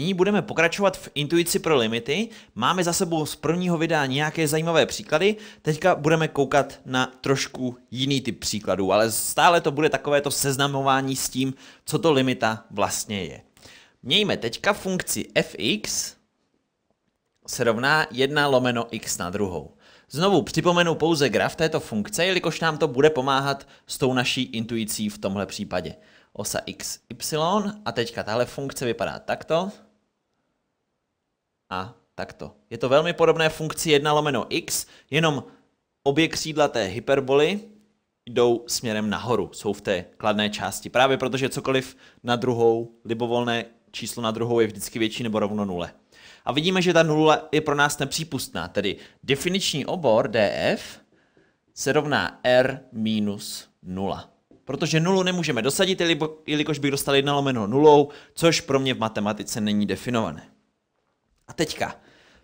Nyní budeme pokračovat v intuici pro limity. Máme za sebou z prvního videa nějaké zajímavé příklady. Teďka budeme koukat na trošku jiný typ příkladů, ale stále to bude takovéto seznamování s tím, co to limita vlastně je. Mějme teďka funkci fx se rovná 1 lomeno x na druhou. Znovu připomenu pouze graf této funkce, jelikož nám to bude pomáhat s tou naší intuicí v tomhle případě. Osa x, y a teďka tahle funkce vypadá takto a takto. Je to velmi podobné funkci 1 lomeno x, jenom obě křídla té hyperboly jdou směrem nahoru, jsou v té kladné části. Právě protože cokoliv na druhou, libovolné číslo na druhou je vždycky větší nebo rovno nule. A vidíme, že ta nula je pro nás nepřípustná, tedy definiční obor df se rovná r minus nula, Protože nulu nemůžeme dosadit, jelikož bych dostal 1 lomeno nulou, což pro mě v matematice není definované. A teďka,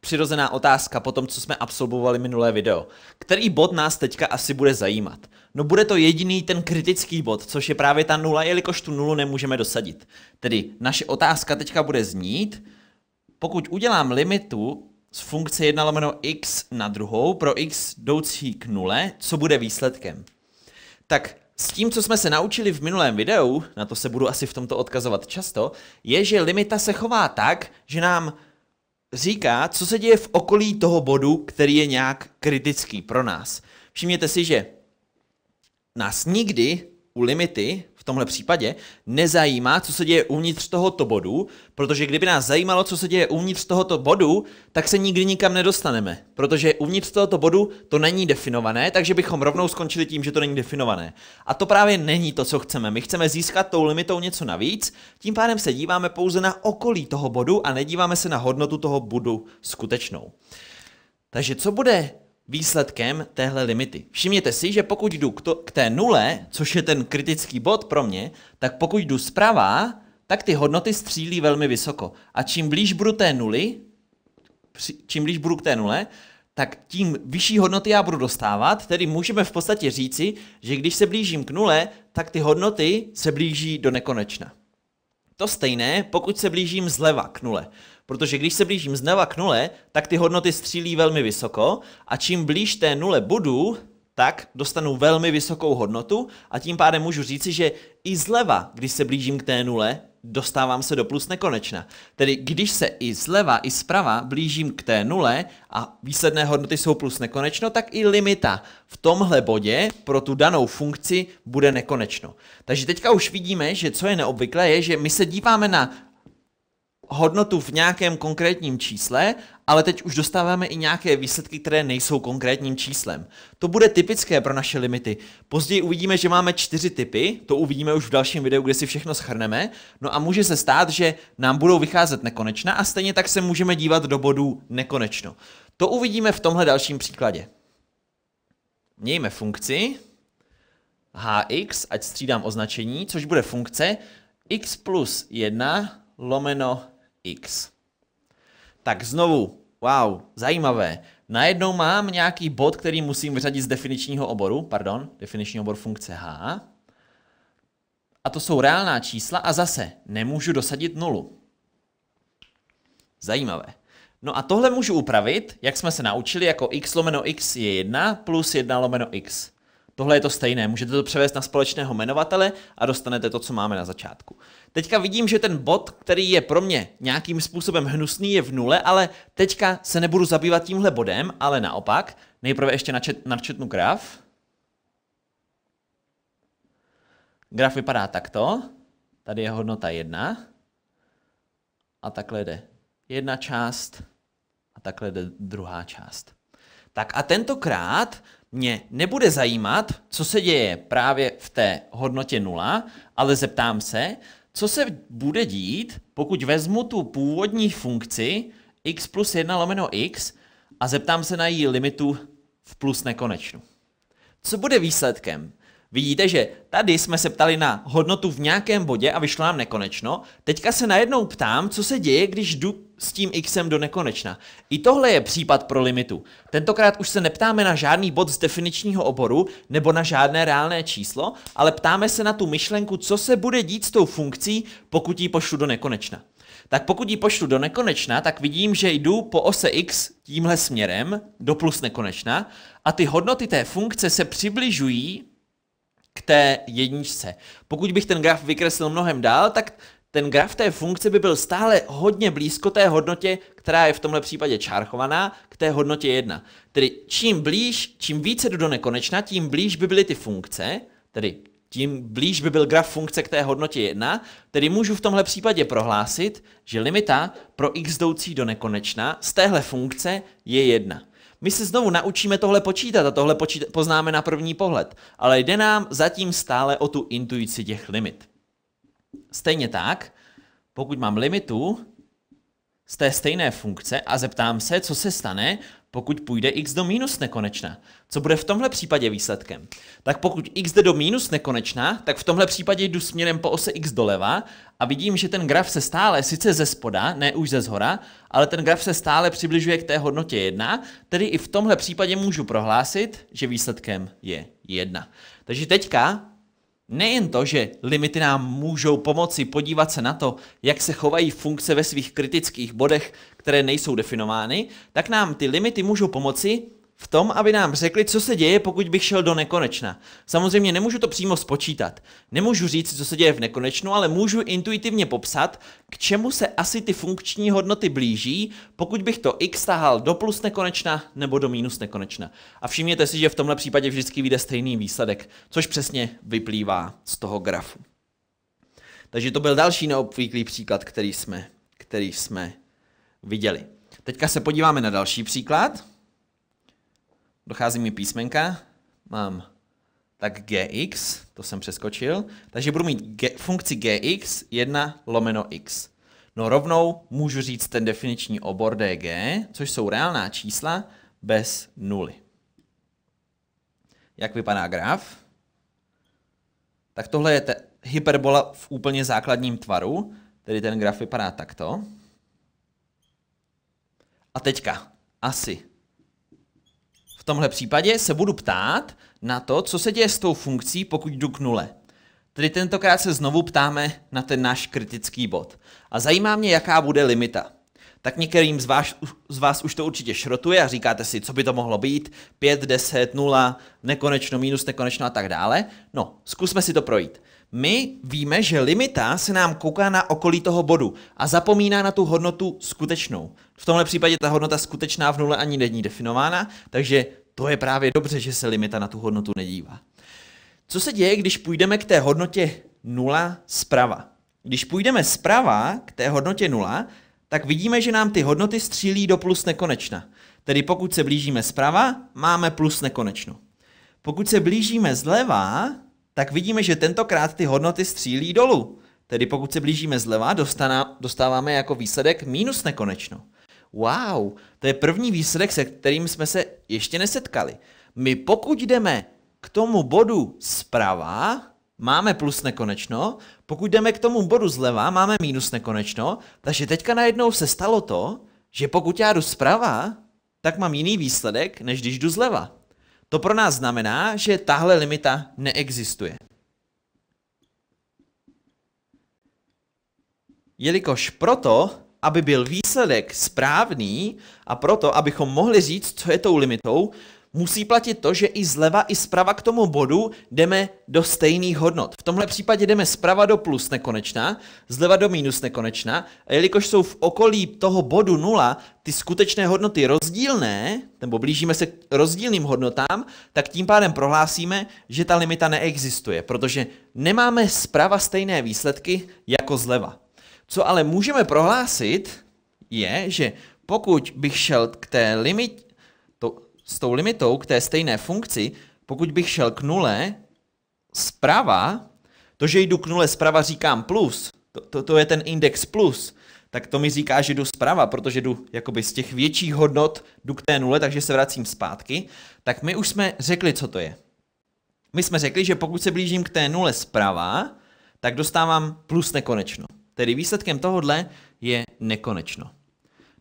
přirozená otázka po tom, co jsme absolvovali minulé video. Který bod nás teďka asi bude zajímat? No bude to jediný ten kritický bod, což je právě ta nula, jelikož tu nulu nemůžeme dosadit. Tedy naše otázka teďka bude znít, pokud udělám limitu z funkce 1 lomeno x na druhou pro x jdoucí k nule, co bude výsledkem? Tak s tím, co jsme se naučili v minulém videu, na to se budu asi v tomto odkazovat často, je, že limita se chová tak, že nám říká, co se děje v okolí toho bodu, který je nějak kritický pro nás. Všimněte si, že nás nikdy limity v tomhle případě, nezajímá, co se děje uvnitř tohoto bodu, protože kdyby nás zajímalo, co se děje uvnitř tohoto bodu, tak se nikdy nikam nedostaneme, protože uvnitř tohoto bodu to není definované, takže bychom rovnou skončili tím, že to není definované. A to právě není to, co chceme. My chceme získat tou limitou něco navíc, tím pádem se díváme pouze na okolí toho bodu a nedíváme se na hodnotu toho bodu skutečnou. Takže co bude výsledkem téhle limity. Všimněte si, že pokud jdu k, to, k té nule, což je ten kritický bod pro mě, tak pokud jdu zprava, tak ty hodnoty střílí velmi vysoko. A čím blíž budu té nuly, čím blíž budu k té nule, tak tím vyšší hodnoty já budu dostávat, tedy můžeme v podstatě říci, že když se blížím k nule, tak ty hodnoty se blíží do nekonečna. To stejné, pokud se blížím zleva k nule. Protože když se blížím znova k nule, tak ty hodnoty střílí velmi vysoko a čím blíž té nule budu, tak dostanu velmi vysokou hodnotu a tím pádem můžu říci, že i zleva, když se blížím k té nule, dostávám se do plus nekonečna. Tedy když se i zleva, i zprava blížím k té nule a výsledné hodnoty jsou plus nekonečno, tak i limita v tomhle bodě pro tu danou funkci bude nekonečno. Takže teďka už vidíme, že co je neobvyklé, je, že my se díváme na hodnotu v nějakém konkrétním čísle, ale teď už dostáváme i nějaké výsledky, které nejsou konkrétním číslem. To bude typické pro naše limity. Později uvidíme, že máme čtyři typy, to uvidíme už v dalším videu, kde si všechno schrneme, no a může se stát, že nám budou vycházet nekonečna a stejně tak se můžeme dívat do bodů nekonečno. To uvidíme v tomhle dalším příkladě. Mějme funkci hx, ať střídám označení, což bude funkce x plus 1 lomeno x. Tak znovu, wow, zajímavé. Najednou mám nějaký bod, který musím vyřadit z definičního oboru, pardon, definiční obor funkce h. A to jsou reálná čísla a zase nemůžu dosadit nulu. Zajímavé. No a tohle můžu upravit, jak jsme se naučili, jako x lomeno x je 1 plus 1 lomeno x. Tohle je to stejné, můžete to převést na společného jmenovatele a dostanete to, co máme na začátku. Teďka vidím, že ten bod, který je pro mě nějakým způsobem hnusný, je v nule, ale teďka se nebudu zabývat tímhle bodem, ale naopak, nejprve ještě načet, načetnu graf. Graf vypadá takto. Tady je hodnota 1. A takhle jde jedna část a takhle jde druhá část. Tak a tentokrát mě nebude zajímat, co se děje právě v té hodnotě nula, ale zeptám se, co se bude dít, pokud vezmu tu původní funkci x plus 1 lomeno x a zeptám se na její limitu v plus nekonečnu. Co bude výsledkem? Vidíte, že tady jsme se ptali na hodnotu v nějakém bodě a vyšlo nám nekonečno. Teďka se najednou ptám, co se děje, když jdu s tím xem do nekonečna. I tohle je případ pro limitu. Tentokrát už se neptáme na žádný bod z definičního oboru nebo na žádné reálné číslo, ale ptáme se na tu myšlenku, co se bude dít s tou funkcí, pokud ji pošlu do nekonečna. Tak pokud ji pošlu do nekonečna, tak vidím, že jdu po ose x tímhle směrem do plus nekonečna a ty hodnoty té funkce se přibližují k té jedničce. Pokud bych ten graf vykreslil mnohem dál, tak ten graf té funkce by byl stále hodně blízko té hodnotě, která je v tomhle případě čárchovaná, k té hodnotě 1. Tedy čím blíž, čím více jdu do nekonečna, tím blíž by byly ty funkce, tedy tím blíž by byl graf funkce k té hodnotě 1, tedy můžu v tomhle případě prohlásit, že limita pro x jdoucí do nekonečna z téhle funkce je 1. My se znovu naučíme tohle počítat a tohle poznáme na první pohled, ale jde nám zatím stále o tu intuici těch limit. Stejně tak, pokud mám limitu z té stejné funkce a zeptám se, co se stane, pokud půjde x do minus nekonečna. Co bude v tomhle případě výsledkem? Tak pokud x jde do minus nekonečna, tak v tomhle případě jdu směrem po ose x doleva a vidím, že ten graf se stále, sice ze spoda, ne už ze zhora, ale ten graf se stále přibližuje k té hodnotě 1, tedy i v tomhle případě můžu prohlásit, že výsledkem je 1. Takže teďka Nejen to, že limity nám můžou pomoci podívat se na to, jak se chovají funkce ve svých kritických bodech, které nejsou definovány, tak nám ty limity můžou pomoci v tom, aby nám řekli, co se děje, pokud bych šel do nekonečna. Samozřejmě nemůžu to přímo spočítat. Nemůžu říct, co se děje v nekonečnu, ale můžu intuitivně popsat, k čemu se asi ty funkční hodnoty blíží, pokud bych to x tahal do plus nekonečna nebo do minus nekonečna. A všimněte si, že v tomhle případě vždycky vyjde stejný výsledek, což přesně vyplývá z toho grafu. Takže to byl další neobvyklý příklad, který jsme, který jsme viděli. Teďka se podíváme na další příklad dochází mi písmenka, mám tak gx, to jsem přeskočil, takže budu mít g, funkci gx 1 lomeno x. No rovnou můžu říct ten definiční obor dg, což jsou reálná čísla bez nuly. Jak vypadá graf? Tak tohle je hyperbola v úplně základním tvaru, tedy ten graf vypadá takto. A teďka, asi v tomhle případě se budu ptát na to, co se děje s tou funkcí, pokud jdu k nule. Tedy tentokrát se znovu ptáme na ten náš kritický bod. A zajímá mě, jaká bude limita. Tak některým z vás, z vás už to určitě šrotuje a říkáte si, co by to mohlo být, 5, 10, 0, nekonečno, minus nekonečno a tak dále. No, zkusme si to projít. My víme, že limita se nám kouká na okolí toho bodu a zapomíná na tu hodnotu skutečnou. V tomhle případě ta hodnota skutečná v nule ani není definována, takže to je právě dobře, že se limita na tu hodnotu nedívá. Co se děje, když půjdeme k té hodnotě nula zprava? Když půjdeme zprava k té hodnotě nula, tak vidíme, že nám ty hodnoty střílí do plus nekonečna. Tedy pokud se blížíme zprava, máme plus nekonečno. Pokud se blížíme zleva, tak vidíme, že tentokrát ty hodnoty střílí dolů. Tedy pokud se blížíme zleva, dostaná, dostáváme jako výsledek minus nekonečno. Wow, to je první výsledek, se kterým jsme se ještě nesetkali. My pokud jdeme k tomu bodu zprava, máme plus nekonečno, pokud jdeme k tomu bodu zleva, máme minus nekonečno, takže teďka najednou se stalo to, že pokud já jdu zprava, tak mám jiný výsledek, než když jdu zleva. To pro nás znamená, že tahle limita neexistuje. Jelikož proto, aby byl výsledek správný a proto, abychom mohli říct, co je tou limitou, musí platit to, že i zleva, i zprava k tomu bodu jdeme do stejných hodnot. V tomhle případě jdeme zprava do plus nekonečná, zleva do minus nekonečná, a jelikož jsou v okolí toho bodu nula ty skutečné hodnoty rozdílné, nebo blížíme se k rozdílným hodnotám, tak tím pádem prohlásíme, že ta limita neexistuje, protože nemáme zprava stejné výsledky jako zleva. Co ale můžeme prohlásit, je, že pokud bych šel k té limitě, s tou limitou k té stejné funkci, pokud bych šel k nule zprava, to, že jdu k nule zprava, říkám plus, to, to, to je ten index plus, tak to mi říká, že jdu zprava, protože jdu jakoby z těch větších hodnot, jdu k té nule, takže se vracím zpátky, tak my už jsme řekli, co to je. My jsme řekli, že pokud se blížím k té nule zprava, tak dostávám plus nekonečno. Tedy výsledkem tohohle je nekonečno.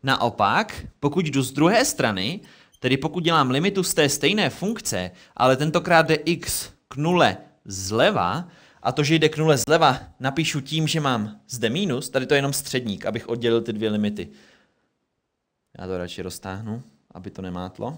Naopak, pokud jdu z druhé strany, Tedy pokud dělám limitu z té stejné funkce, ale tentokrát jde x k nule zleva, a to, že jde k nule zleva, napíšu tím, že mám zde minus, tady to je jenom středník, abych oddělil ty dvě limity. Já to radši roztáhnu, aby to nemátlo.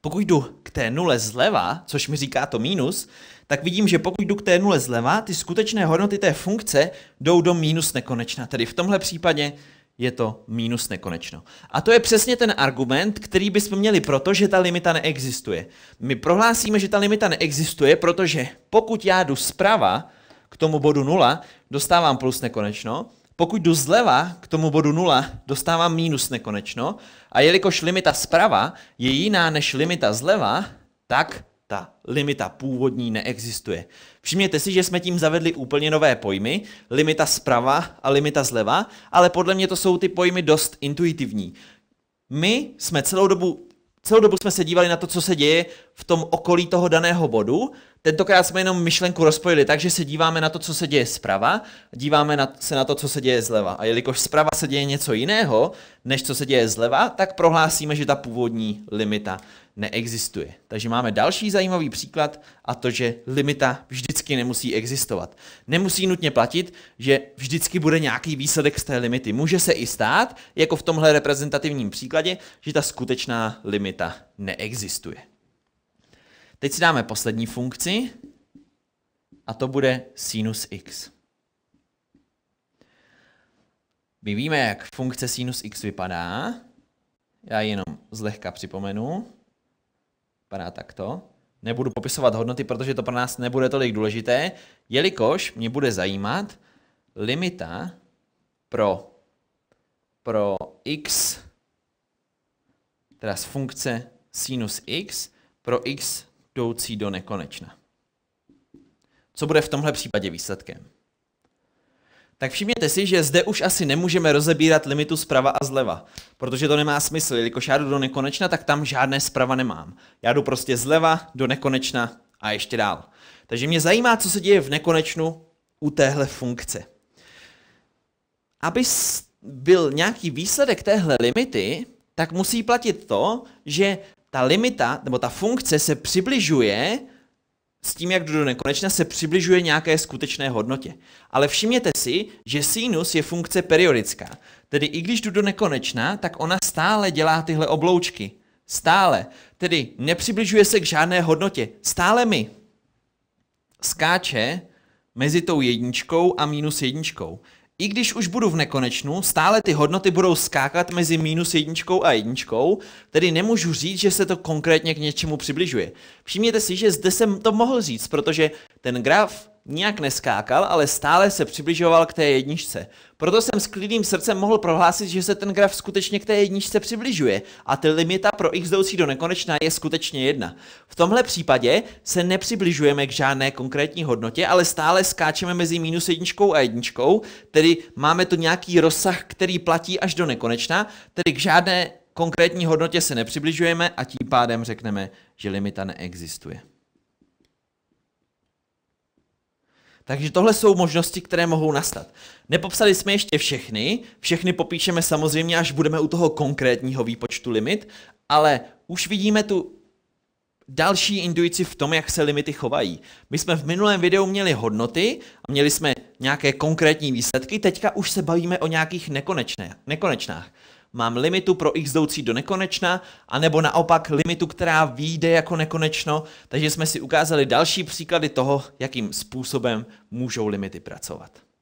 Pokud jdu k té nule zleva, což mi říká to minus, tak vidím, že pokud jdu k té nule zleva, ty skutečné hodnoty té funkce jdou do minus nekonečna. Tedy v tomhle případě je to minus nekonečno. A to je přesně ten argument, který bychom měli, protože ta limita neexistuje. My prohlásíme, že ta limita neexistuje, protože pokud já jdu zprava k tomu bodu 0, dostávám plus nekonečno, pokud jdu zleva k tomu bodu 0, dostávám minus nekonečno a jelikož limita zprava je jiná než limita zleva, tak ta limita původní neexistuje. Všimněte si, že jsme tím zavedli úplně nové pojmy, limita zprava a limita zleva, ale podle mě to jsou ty pojmy dost intuitivní. My jsme celou dobu celou dobu jsme se dívali na to, co se děje v tom okolí toho daného bodu. Tentokrát jsme jenom myšlenku rozpojili, takže se díváme na to, co se děje zprava, díváme na, se na to, co se děje zleva. A jelikož zprava se děje něco jiného, než co se děje zleva, tak prohlásíme, že ta původní limita neexistuje. Takže máme další zajímavý příklad a to, že limita vždycky nemusí existovat. Nemusí nutně platit, že vždycky bude nějaký výsledek z té limity. Může se i stát, jako v tomhle reprezentativním příkladě, že ta skutečná limita neexistuje. Teď si dáme poslední funkci a to bude sinus x. My víme, jak funkce sinus x vypadá. Já jenom zlehka připomenu vypadá takto. Nebudu popisovat hodnoty, protože to pro nás nebude tolik důležité, jelikož mě bude zajímat limita pro, pro x, teda z funkce sinus x, pro x jdoucí do nekonečna. Co bude v tomhle případě výsledkem? tak všimněte si, že zde už asi nemůžeme rozebírat limitu zprava a zleva, protože to nemá smysl, jelikož já jdu do nekonečna, tak tam žádné zprava nemám. Já jdu prostě zleva do nekonečna a ještě dál. Takže mě zajímá, co se děje v nekonečnu u téhle funkce. Aby byl nějaký výsledek téhle limity, tak musí platit to, že ta limita nebo ta funkce se přibližuje s tím, jak do nekonečna se přibližuje nějaké skutečné hodnotě. Ale všimněte si, že sinus je funkce periodická. Tedy i když jdu do nekonečna, tak ona stále dělá tyhle obloučky. Stále. Tedy nepřibližuje se k žádné hodnotě. Stále mi skáče mezi tou jedničkou a minus jedničkou. I když už budu v nekonečnu, stále ty hodnoty budou skákat mezi minus jedničkou a jedničkou, tedy nemůžu říct, že se to konkrétně k něčemu přibližuje. Všimněte si, že zde jsem to mohl říct, protože ten graf nijak neskákal, ale stále se přibližoval k té jedničce. Proto jsem s klidným srdcem mohl prohlásit, že se ten graf skutečně k té jedničce přibližuje a ty limita pro x jdoucí do nekonečna je skutečně jedna. V tomhle případě se nepřibližujeme k žádné konkrétní hodnotě, ale stále skáčeme mezi minus jedničkou a jedničkou, tedy máme tu nějaký rozsah, který platí až do nekonečna, tedy k žádné konkrétní hodnotě se nepřibližujeme a tím pádem řekneme, že limita neexistuje. Takže tohle jsou možnosti, které mohou nastat. Nepopsali jsme ještě všechny, všechny popíšeme samozřejmě, až budeme u toho konkrétního výpočtu limit, ale už vidíme tu další intuici v tom, jak se limity chovají. My jsme v minulém videu měli hodnoty a měli jsme nějaké konkrétní výsledky, teďka už se bavíme o nějakých nekonečné, nekonečnách mám limitu pro x jdoucí do nekonečna, anebo naopak limitu, která vyjde jako nekonečno, takže jsme si ukázali další příklady toho, jakým způsobem můžou limity pracovat.